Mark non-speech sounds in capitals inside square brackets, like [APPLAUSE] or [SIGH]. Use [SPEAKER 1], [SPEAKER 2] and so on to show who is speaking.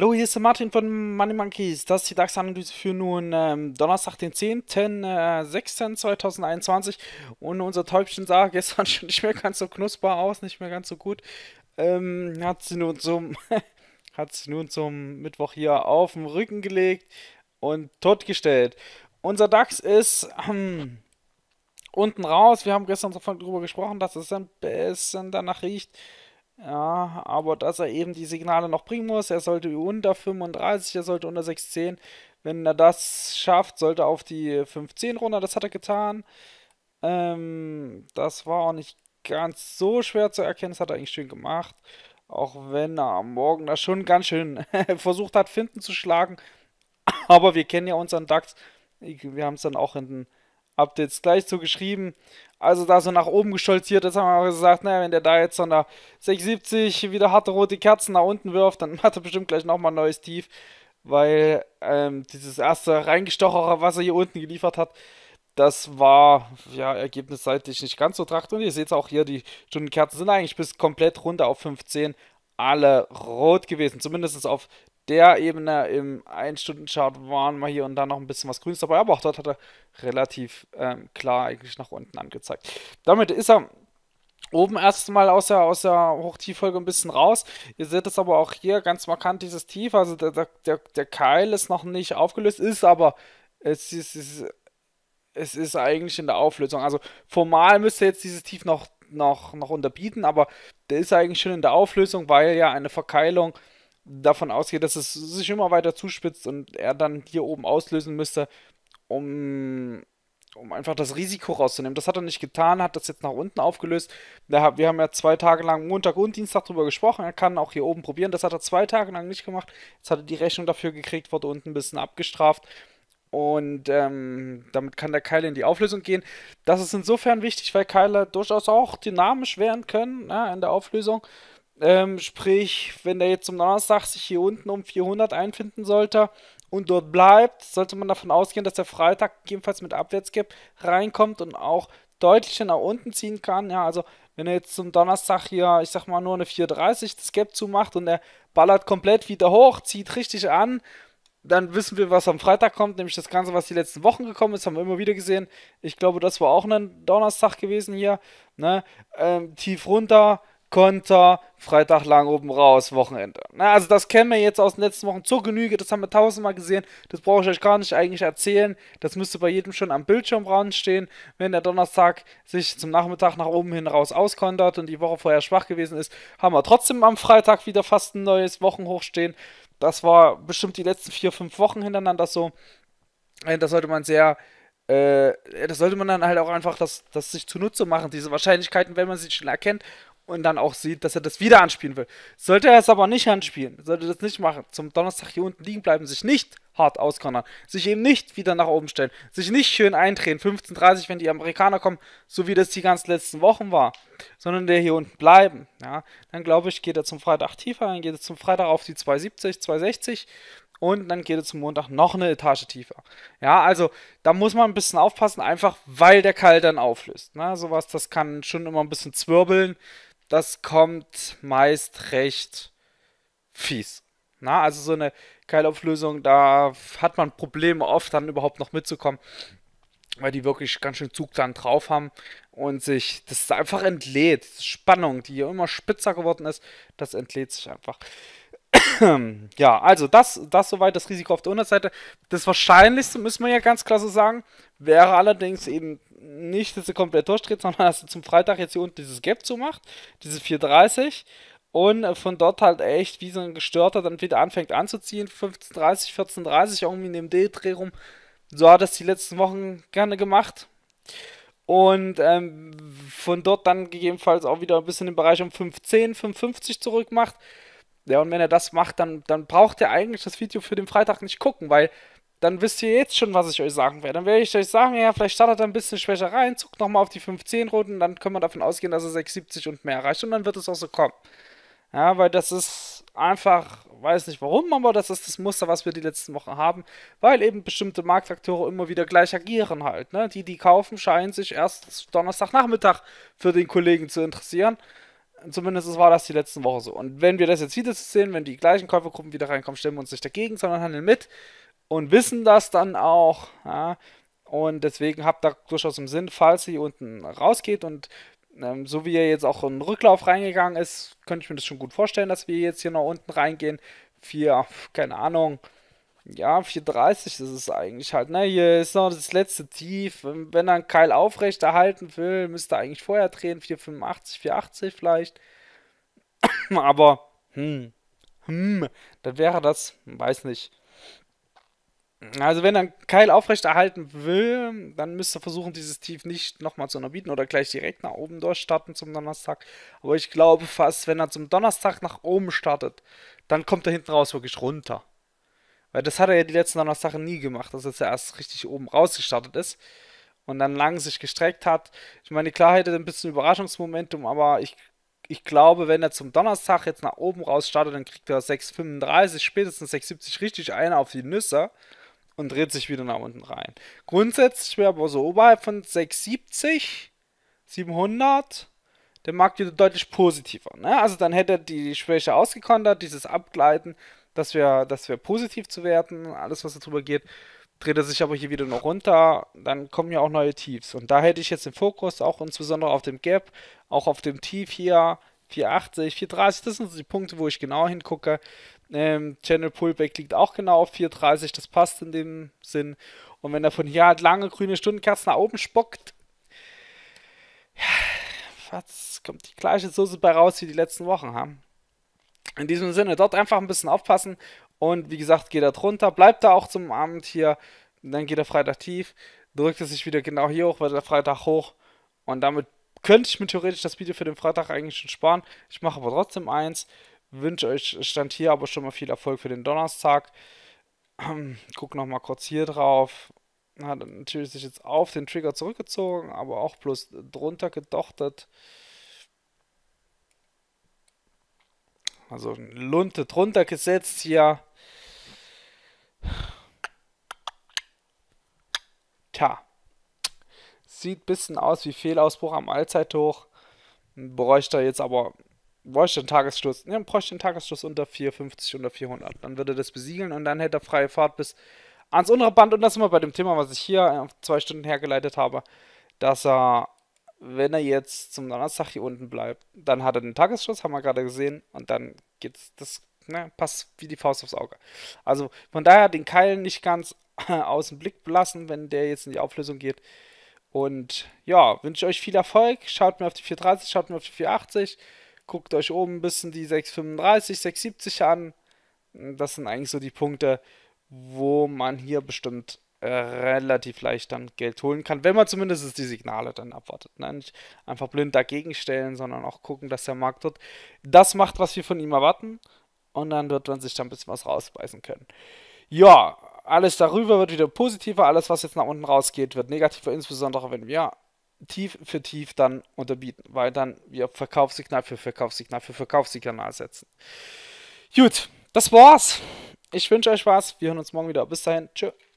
[SPEAKER 1] Hallo, hier ist der Martin von Money Monkeys. Das ist die DAX-Analyse für nun ähm, Donnerstag, den 10.06.2021. Äh, und unser Täubchen sah gestern [LAUGHS] schon nicht mehr ganz so knusper aus, nicht mehr ganz so gut. Ähm, hat sie nun zum, [LAUGHS] hat sie nun zum Mittwoch hier auf den Rücken gelegt und totgestellt. Unser DAX ist ähm, unten raus. Wir haben gestern davon darüber gesprochen, dass es ein bisschen danach riecht. Ja, aber dass er eben die Signale noch bringen muss, er sollte unter 35, er sollte unter 610. Wenn er das schafft, sollte er auf die 510 runter, das hat er getan. Ähm, das war auch nicht ganz so schwer zu erkennen, das hat er eigentlich schön gemacht. Auch wenn er am Morgen da schon ganz schön [LAUGHS] versucht hat, Finden zu schlagen. Aber wir kennen ja unseren DAX. Wir haben es dann auch in den Habt jetzt gleich so geschrieben. Also da so nach oben gestolziert ist, haben wir gesagt, naja, wenn der da jetzt so eine 670 wieder harte rote Kerzen nach unten wirft, dann [LAUGHS] hat er bestimmt gleich nochmal ein neues Tief. Weil ähm, dieses erste Reingestochere, was er hier unten geliefert hat, das war ja ergebnisseitig nicht ganz so tracht. Und ihr seht auch hier, die Stundenkerzen sind eigentlich bis komplett runter auf 15 alle rot gewesen. Zumindest auf der Ebene im 1-Stunden-Chart waren wir hier und da noch ein bisschen was Grünes dabei, aber auch dort hat er relativ ähm, klar eigentlich nach unten angezeigt. Damit ist er oben erstmal aus der, aus der Hochtieffolge ein bisschen raus. Ihr seht es aber auch hier ganz markant, dieses Tief, also der, der, der Keil ist noch nicht aufgelöst, ist aber es ist, es ist, es ist eigentlich in der Auflösung. Also formal müsste jetzt dieses Tief noch, noch, noch unterbieten, aber der ist eigentlich schon in der Auflösung, weil ja eine Verkeilung davon ausgehe, dass es sich immer weiter zuspitzt und er dann hier oben auslösen müsste, um, um einfach das Risiko rauszunehmen. Das hat er nicht getan, hat das jetzt nach unten aufgelöst. Wir haben ja zwei Tage lang Montag und Dienstag darüber gesprochen. Er kann auch hier oben probieren. Das hat er zwei Tage lang nicht gemacht. Jetzt hat er die Rechnung dafür gekriegt, wurde unten ein bisschen abgestraft. Und ähm, damit kann der Keiler in die Auflösung gehen. Das ist insofern wichtig, weil Keiler durchaus auch dynamisch werden können ja, ne, in der Auflösung. Ähm, sprich, wenn der jetzt zum Donnerstag sich hier unten um 400 einfinden sollte und dort bleibt, sollte man davon ausgehen, dass der Freitag gegebenenfalls mit Abwärtsgap reinkommt und auch deutlich nach unten ziehen kann. Ja, also wenn er jetzt zum Donnerstag hier, ich sag mal, nur eine 4,30 das Gap zumacht und er ballert komplett wieder hoch, zieht richtig an, dann wissen wir, was am Freitag kommt, nämlich das Ganze, was die letzten Wochen gekommen ist, haben wir immer wieder gesehen. Ich glaube, das war auch ein Donnerstag gewesen hier. Ne? Ähm, tief runter, Konter, Freitag lang oben raus, Wochenende. Na, also das kennen wir jetzt aus den letzten Wochen zur Genüge, das haben wir tausendmal gesehen, das brauche ich euch gar nicht eigentlich erzählen, das müsste bei jedem schon am Bildschirm stehen, wenn der Donnerstag sich zum Nachmittag nach oben hin raus auskontert und die Woche vorher schwach gewesen ist, haben wir trotzdem am Freitag wieder fast ein neues Wochenhoch stehen. Das war bestimmt die letzten vier, fünf Wochen hintereinander so. Äh, das sollte man sehr äh, das sollte man dann halt auch einfach das, das sich zunutze machen, diese Wahrscheinlichkeiten, wenn man sie schon erkennt und dann auch sieht, dass er das wieder anspielen will. Sollte er es aber nicht anspielen, sollte er das nicht machen, zum Donnerstag hier unten liegen bleiben, sich nicht hart auskontern, sich eben nicht wieder nach oben stellen, sich nicht schön eindrehen, 15.30 wenn die Amerikaner kommen, so wie das die ganzen letzten Wochen war, sondern der hier unten bleiben, ja, dann glaube ich, geht er zum Freitag tiefer, dann geht er zum Freitag auf die 270, 260 und dann geht er zum Montag noch eine Etage tiefer. Ja, also da muss man ein bisschen aufpassen, einfach weil der Kall dann auflöst. Ne? Sowas, das kann schon immer ein bisschen zwirbeln das kommt meist recht fies. Na, also so eine Keilauflösung, da hat man Probleme oft dann überhaupt noch mitzukommen, weil die wirklich ganz schön Zug dann drauf haben und sich das einfach entlädt. Spannung, die ja immer spitzer geworden ist, das entlädt sich einfach. [CLEARS THROAT] ja, also das, das soweit das Risiko auf der Unterseite. Das Wahrscheinlichste, müssen wir ja ganz klar so sagen, wäre allerdings eben nicht, dass er komplett durchdreht, sondern dass er zum Freitag jetzt hier unten dieses Gap zumacht, diese 430 und von dort halt echt wie so ein Gestörter dann wieder anfängt anzuziehen, 15.30, 14.30, irgendwie in dem D-Dreh rum. So hat er es die letzten Wochen gerne gemacht. Und ähm, von dort dann gegebenenfalls auch wieder ein bisschen im Bereich um 5.10, 5.50 zurück macht. Ja, und wenn er das macht, dann, dann braucht er eigentlich das Video für den Freitag nicht gucken, weil dann wisst ihr jetzt schon, was ich euch sagen werde. Dann werde ich euch sagen, ja, vielleicht startet er ein bisschen schwächer rein, zuckt nochmal auf die 5-10-Roten, dann können wir davon ausgehen, dass er 6,70 und mehr erreicht und dann wird es auch so kommen. Ja, weil das ist einfach, weiß nicht warum, aber das ist das Muster, was wir die letzten Wochen haben, weil eben bestimmte Marktakteure immer wieder gleich agieren halt. Ne? Die, die kaufen, scheinen sich erst Donnerstagnachmittag für den Kollegen zu interessieren. Zumindest war das die letzten Woche so. Und wenn wir das jetzt wieder sehen, wenn die gleichen Käufergruppen wieder reinkommen, stellen wir uns nicht dagegen, sondern handeln mit und wissen das dann auch. Ja? Und deswegen habt da durchaus im Sinn, falls sie unten rausgeht und ähm, so wie er jetzt auch im Rücklauf reingegangen ist, könnte ich mir das schon gut vorstellen, dass wir jetzt hier nach unten reingehen. 4, keine Ahnung. Ja, 4,30 ist es eigentlich halt. Ne? Hier ist noch das letzte Tief. Wenn er einen Keil aufrechterhalten will, müsste er eigentlich vorher drehen. 4,85, 4,80 vielleicht. [COUGHS] Aber, hm, hm, dann wäre das, weiß nicht. Also wenn er einen Keil aufrechterhalten will, dann müsste er versuchen, dieses Tief nicht nochmal zu unterbieten oder gleich direkt nach oben durchstarten zum Donnerstag. Aber ich glaube fast, wenn er zum Donnerstag nach oben startet, dann kommt er hinten raus wirklich runter. Weil das hat er ja die letzten Donnerstage nie gemacht, dass er erst richtig oben rausgestartet ist und dann lang sich gestreckt hat. Ich meine, klar hätte ein bisschen Überraschungsmomentum, aber ich, ich glaube, wenn er zum Donnerstag jetzt nach oben raus startet, dann kriegt er 6,35, spätestens 6,70 richtig eine auf die Nüsse und dreht sich wieder nach unten rein. Grundsätzlich wäre aber so oberhalb von 670, 700 der Markt wieder deutlich positiver. Ne? Also dann hätte die Schwäche ausgekontert, dieses Abgleiten, das wäre das wär positiv zu werten, alles was darüber geht. Dreht er sich aber hier wieder noch runter, dann kommen ja auch neue Tiefs. Und da hätte ich jetzt den Fokus auch insbesondere auf dem Gap, auch auf dem Tief hier, 480, 430, das sind so die Punkte, wo ich genau hingucke. Ähm, Channel Pullback liegt auch genau auf 4,30, das passt in dem Sinn. Und wenn er von hier halt lange grüne Stundenkerzen nach oben spuckt, ja, kommt die gleiche Soße bei raus wie die letzten Wochen haben. In diesem Sinne, dort einfach ein bisschen aufpassen und wie gesagt, geht er drunter, bleibt da auch zum Abend hier, dann geht er Freitag tief, drückt er sich wieder genau hier hoch, wird er Freitag hoch und damit könnte ich mir theoretisch das Video für den Freitag eigentlich schon sparen. Ich mache aber trotzdem eins. Wünsche euch Stand hier aber schon mal viel Erfolg für den Donnerstag. [CLEARS THROAT] Guck nochmal kurz hier drauf. Hat natürlich sich jetzt auf den Trigger zurückgezogen, aber auch bloß drunter gedochtet. Also Lunte drunter gesetzt hier. Tja. Sieht ein bisschen aus wie Fehlausbruch am Allzeithoch. Bräuchte jetzt aber bräuchte den Tagesschluss. Ja, bräuchte einen Tagesschluss unter 450, unter 400. Dann würde das besiegeln und dann hätte er freie Fahrt bis ans untere Band. Und das sind wir bei dem Thema, was ich hier äh, zwei Stunden hergeleitet habe, dass er, wenn er jetzt zum Donnerstag hier unten bleibt, dann hat er den Tagesschluss, haben wir gerade gesehen, und dann geht's, das ne, passt wie die Faust aufs Auge. Also von daher den Keil nicht ganz [LAUGHS] aus dem Blick belassen, wenn der jetzt in die Auflösung geht. Und ja, wünsche euch viel Erfolg. Schaut mir auf die 430, schaut mir auf die 480. Guckt euch oben ein bisschen die 635, 670 an. Das sind eigentlich so die Punkte, wo man hier bestimmt äh, relativ leicht dann Geld holen kann, wenn man zumindest die Signale dann abwartet. Ne? Nicht einfach blind dagegen stellen, sondern auch gucken, dass der Markt dort das macht, was wir von ihm erwarten. Und dann wird man sich dann ein bisschen was rausbeißen können. Ja, alles darüber wird wieder positiver. Alles, was jetzt nach unten rausgeht, wird negativer, insbesondere wenn wir Tief für Tief dann unterbieten, weil dann wir Verkaufssignal für Verkaufssignal für Verkaufssignal setzen. Gut, das war's. Ich wünsche euch was. Wir hören uns morgen wieder. Bis dahin. Tschüss.